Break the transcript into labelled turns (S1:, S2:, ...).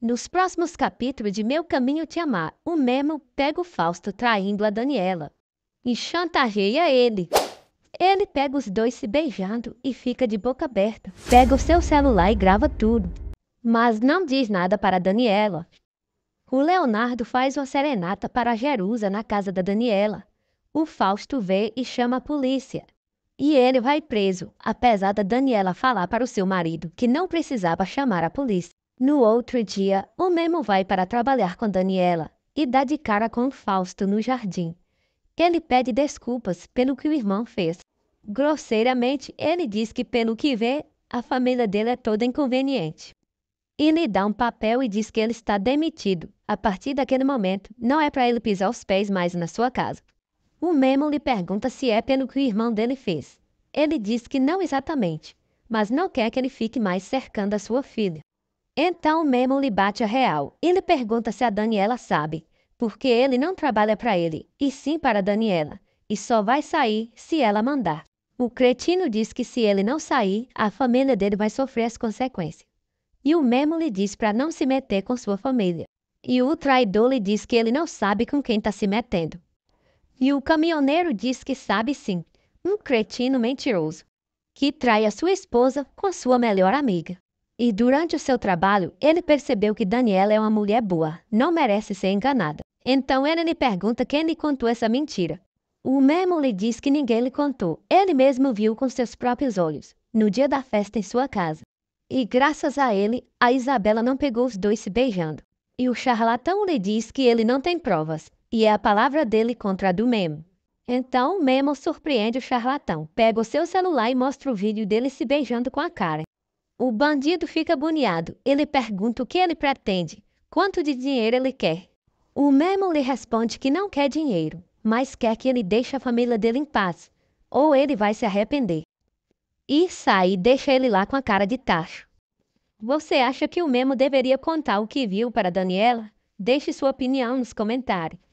S1: Nos próximos capítulos de Meu Caminho Te Amar, o Memo pega o Fausto traindo a Daniela e chantageia ele. Ele pega os dois se beijando e fica de boca aberta. Pega o seu celular e grava tudo, mas não diz nada para Daniela. O Leonardo faz uma serenata para Jerusa na casa da Daniela. O Fausto vê e chama a polícia. E ele vai preso, apesar da Daniela falar para o seu marido que não precisava chamar a polícia. No outro dia, o Memo vai para trabalhar com Daniela e dá de cara com Fausto no jardim. Ele pede desculpas pelo que o irmão fez. Grosseiramente, ele diz que, pelo que vê, a família dele é toda inconveniente. E lhe dá um papel e diz que ele está demitido. A partir daquele momento, não é para ele pisar os pés mais na sua casa. O Memo lhe pergunta se é pelo que o irmão dele fez. Ele diz que não exatamente, mas não quer que ele fique mais cercando a sua filha. Então Memo lhe bate a real. Ele pergunta se a Daniela sabe, porque ele não trabalha para ele, e sim para Daniela, e só vai sair se ela mandar. O cretino diz que se ele não sair, a família dele vai sofrer as consequências. E o Memo lhe diz para não se meter com sua família. E o traidor lhe diz que ele não sabe com quem está se metendo. E o caminhoneiro diz que sabe sim, um cretino mentiroso, que trai a sua esposa com sua melhor amiga. E durante o seu trabalho, ele percebeu que Daniela é uma mulher boa, não merece ser enganada. Então ele lhe pergunta quem lhe contou essa mentira. O Memo lhe diz que ninguém lhe contou, ele mesmo viu com seus próprios olhos, no dia da festa em sua casa. E graças a ele, a Isabela não pegou os dois se beijando. E o charlatão lhe diz que ele não tem provas, e é a palavra dele contra a do Memo. Então, Memo surpreende o charlatão, pega o seu celular e mostra o vídeo dele se beijando com a Karen. O bandido fica boniado. Ele pergunta o que ele pretende, quanto de dinheiro ele quer. O Memo lhe responde que não quer dinheiro, mas quer que ele deixe a família dele em paz, ou ele vai se arrepender. E sai e deixa ele lá com a cara de tacho. Você acha que o Memo deveria contar o que viu para Daniela? Deixe sua opinião nos comentários.